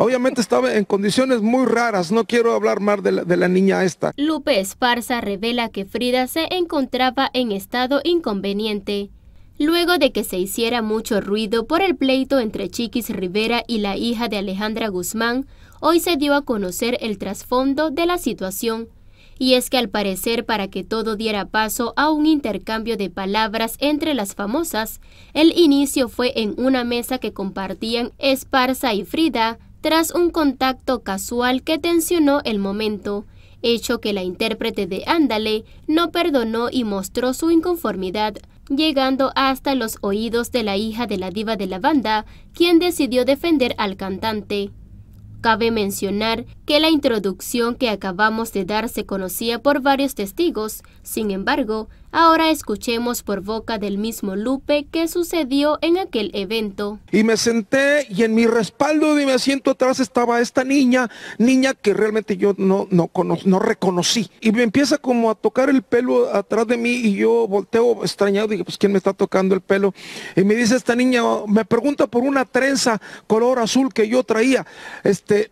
Obviamente estaba en condiciones muy raras, no quiero hablar más de la, niña esta. Lupe Esparza revela que Frida se encontraba en estado inconveniente. Luego de que se hiciera mucho ruido por el pleito entre Chiquis Rivera y la hija de Alejandra Guzmán, hoy se dio a conocer el trasfondo de la situación. Y es que al parecer para que todo diera paso a un intercambio de palabras entre las famosas, el inicio fue en una mesa que compartían Esparza y Frida, tras un contacto casual que tensionó el momento, hecho que la intérprete de Ándale no perdonó y mostró su inconformidad, llegando hasta los oídos de la hija de la diva de la banda, quien decidió defender al cantante. Cabe mencionar que la introducción que acabamos de dar se conocía por varios testigos. Sin embargo, ahora escuchemos por boca del mismo Lupe qué sucedió en aquel evento. Y me senté y en mi respaldo de mi asiento atrás estaba esta niña, niña que realmente yo no, no, no reconocí. Y me empieza como a tocar el pelo atrás de mí y yo volteo extrañado, y digo, pues ¿quién me está tocando el pelo? Y me dice esta niña, me pregunta por una trenza color azul que yo traía. Este,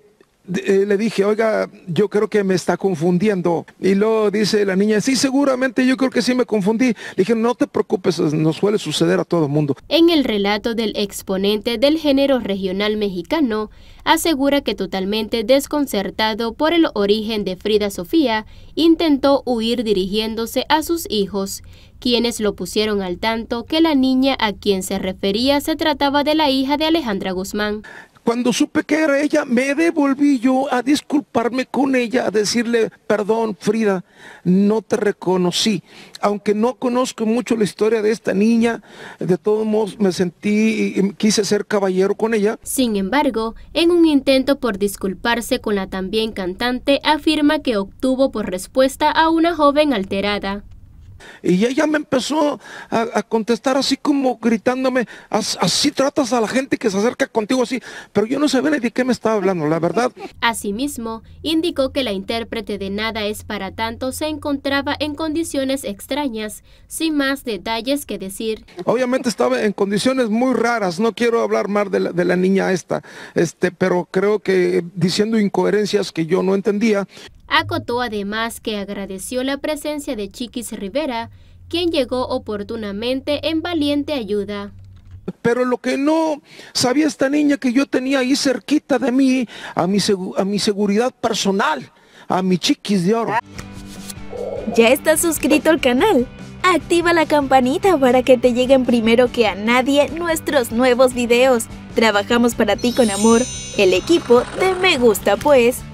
eh, le dije, oiga, yo creo que me está confundiendo. Y luego dice la niña, sí, seguramente yo creo que sí me confundí. Le dije, no te preocupes, nos suele suceder a todo mundo. En el relato del exponente del género regional mexicano, asegura que totalmente desconcertado por el origen de Frida Sofía, intentó huir dirigiéndose a sus hijos, quienes lo pusieron al tanto que la niña a quien se refería se trataba de la hija de Alejandra Guzmán. Cuando supe que era ella, me devolví yo a disculparme con ella, a decirle, perdón Frida, no te reconocí. Aunque no conozco mucho la historia de esta niña, de todos modos me sentí y quise ser caballero con ella. Sin embargo, en un intento por disculparse con la también cantante, afirma que obtuvo por respuesta a una joven alterada. Y ella me empezó a, contestar así como gritándome, así tratas a la gente que se acerca contigo así, pero yo no sabía ni de qué me estaba hablando, la verdad. Asimismo, indicó que la intérprete de Nada es para tanto se encontraba en condiciones extrañas, sin más detalles que decir. Obviamente estaba en condiciones muy raras, no quiero hablar más de la, niña esta, este, pero creo que diciendo incoherencias que yo no entendía. Acotó además que agradeció la presencia de Chiquis Rivera, quien llegó oportunamente en valiente ayuda. Pero lo que no sabía esta niña que yo tenía ahí cerquita de mí, a mi, mi seguridad personal, a mi chiquis de oro. ¿Ya estás suscrito al canal? Activa la campanita para que te lleguen primero que a nadie nuestros nuevos videos. Trabajamos para ti con amor, el equipo de Me Gusta Pues.